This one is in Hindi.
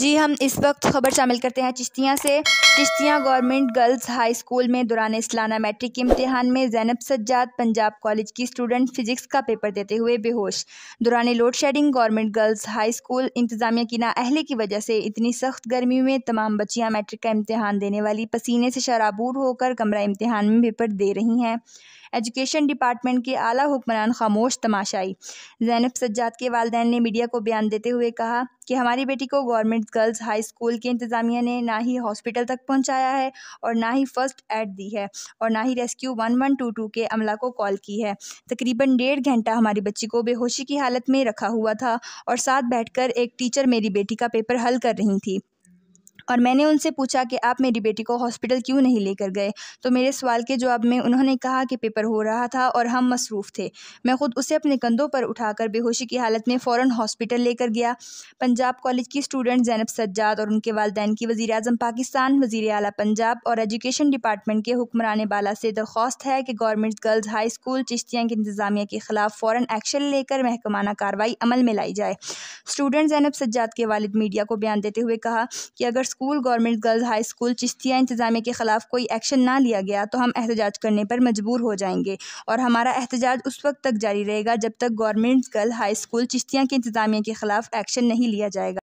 जी हम इस वक्त खबर शामिल करते हैं चिश्तियाँ से Chishtian government girls high school में दौरान इस्लाना मैट्रिक के इम्तहान में जैनब सज्जाद पंजाब कॉलेज की स्टूडेंट फिजिक्स का पेपर देते हुए बेहोश दौरान load shedding government girls high school इंतजामिया की नाअहले की वजह से इतनी सख्त गर्मी में तमाम बच्चियाँ मैट्रिक का इम्तहान देने वाली पसीने से शराबूर होकर कमरा इम्तहान में पेपर दे रही हैं एजुकेशन डिपार्टमेंट के आला हुक्मरान खामोश तमाशाई जैनब सज्जाद के वालदेन ने मीडिया को बयान देते हुए कहा कि हमारी बेटी को गवर्नमेंट गर्ल्स हाई स्कूल के इंतज़ामिया ने ना ही हॉस्पिटल तक पहुँचाया है और ना ही फ़र्स्ट एड दी है और ना ही rescue one one two two के अमला को कॉल की है तकरीबन डेढ़ घंटा हमारी बच्ची को बेहोशी की हालत में रखा हुआ था और साथ बैठकर एक टीचर मेरी बेटी का पेपर हल कर रही थी और मैंने उनसे पूछा कि आप मेरी बेटी को हॉस्पिटल क्यों नहीं लेकर गए तो मेरे सवाल के जवाब में उन्होंने कहा कि पेपर हो रहा था और हम मसरूफ़ थे मैं ख़ुद उसे अपने कंधों पर उठाकर बेहोशी की हालत में फ़ौर हॉस्पिटल लेकर गया पंजाब कॉलेज की स्टूडेंट जैनब सज्जाद और उनके वालदेन की वजी अजम पाकिस्तान वजी अला पंजाब और एजुकेशन डिपार्टमेंट के हुक्मरान बाला से दरख्वास्त है कि government girls high school Chishtian की इंतज़ामिया के खिलाफ फ़ौर एक्शन लेकर महकमाना कार्रवाई अमल में लाई जाए स्टूडेंट जैनब सज्जाद के वालद मीडिया को बयान देते हुए कहा कि अगर school government girls high school Chishtian इंतज़ामिया के ख़िलाफ़ कोई एक्शन ना लिया गया तो हम एहतजाज करने पर मजबूर हो जाएंगे और हमारा एहतजाज उस वक्त तक जारी रहेगा जब तक government girl high school Chishtian के इंतज़ामिया के ख़िलाफ़ एक्शन नहीं लिया जाएगा